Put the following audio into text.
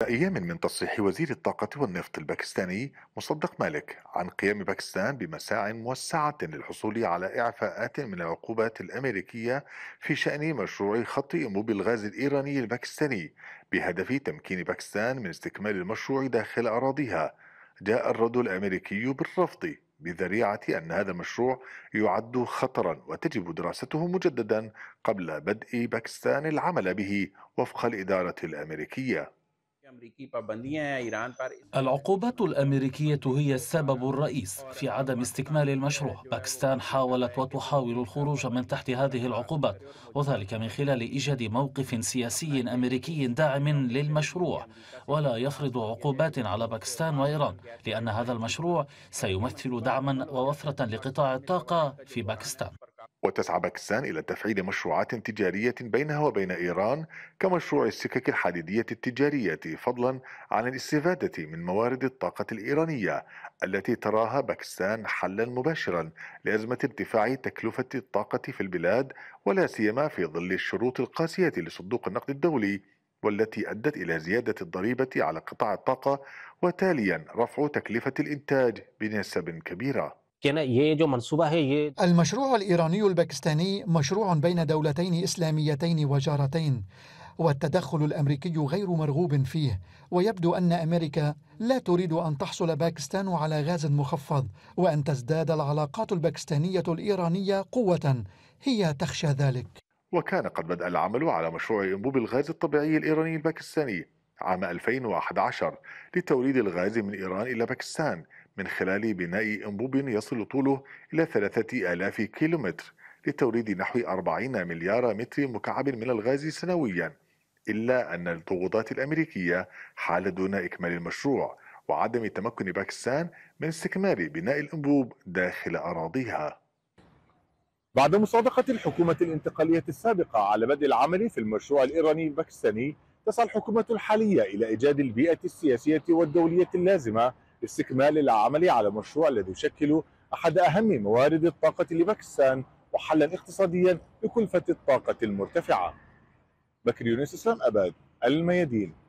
بعد أيام من تصريح وزير الطاقة والنفط الباكستاني مصدق مالك عن قيام باكستان بمساع موسعة للحصول على إعفاءات من العقوبات الأمريكية في شأن مشروع خط إنبوب أمم الغاز الإيراني الباكستاني بهدف تمكين باكستان من استكمال المشروع داخل أراضيها جاء الرد الأمريكي بالرفض بذريعة أن هذا المشروع يعد خطرا وتجب دراسته مجددا قبل بدء باكستان العمل به وفق الإدارة الأمريكية العقوبات الأمريكية هي السبب الرئيس في عدم استكمال المشروع باكستان حاولت وتحاول الخروج من تحت هذه العقوبات وذلك من خلال إيجاد موقف سياسي أمريكي داعم للمشروع ولا يفرض عقوبات على باكستان وإيران لأن هذا المشروع سيمثل دعما ووفرة لقطاع الطاقة في باكستان وتسعى باكستان إلى تفعيل مشروعات تجارية بينها وبين إيران كمشروع السكك الحديدية التجارية فضلا عن الاستفادة من موارد الطاقة الإيرانية التي تراها باكستان حلا مباشرا لأزمة ارتفاع تكلفة الطاقة في البلاد ولا سيما في ظل الشروط القاسية لصندوق النقد الدولي والتي أدت إلى زيادة الضريبة على قطاع الطاقة وتاليا رفع تكلفة الإنتاج بنسب كبيرة المشروع الإيراني الباكستاني مشروع بين دولتين إسلاميتين وجارتين والتدخل الامريكي غير مرغوب فيه ويبدو ان امريكا لا تريد ان تحصل باكستان على غاز مخفض وان تزداد العلاقات الباكستانيه الايرانيه قوه هي تخشى ذلك وكان قد بدا العمل على مشروع انبوب الغاز الطبيعي الايراني الباكستاني عام 2011 لتوريد الغاز من ايران الى باكستان من خلال بناء أنبوب يصل طوله إلى 3000 كيلومتر لتوريد نحو 40 مليار متر مكعب من الغاز سنويا إلا أن الضغوطات الأمريكية حال دون إكمال المشروع وعدم تمكن باكستان من استكمال بناء الأنبوب داخل أراضيها بعد مصادقة الحكومة الانتقالية السابقة على بدء العمل في المشروع الإيراني الباكستاني تسعى الحكومة الحالية إلى إيجاد البيئة السياسية والدولية اللازمة استكمال العمل على مشروع الذي يشكل أحد أهم موارد الطاقة لباكستان وحلا اقتصاديا لكلفة الطاقة المرتفعة بكر يونس إسلام أباد الميادين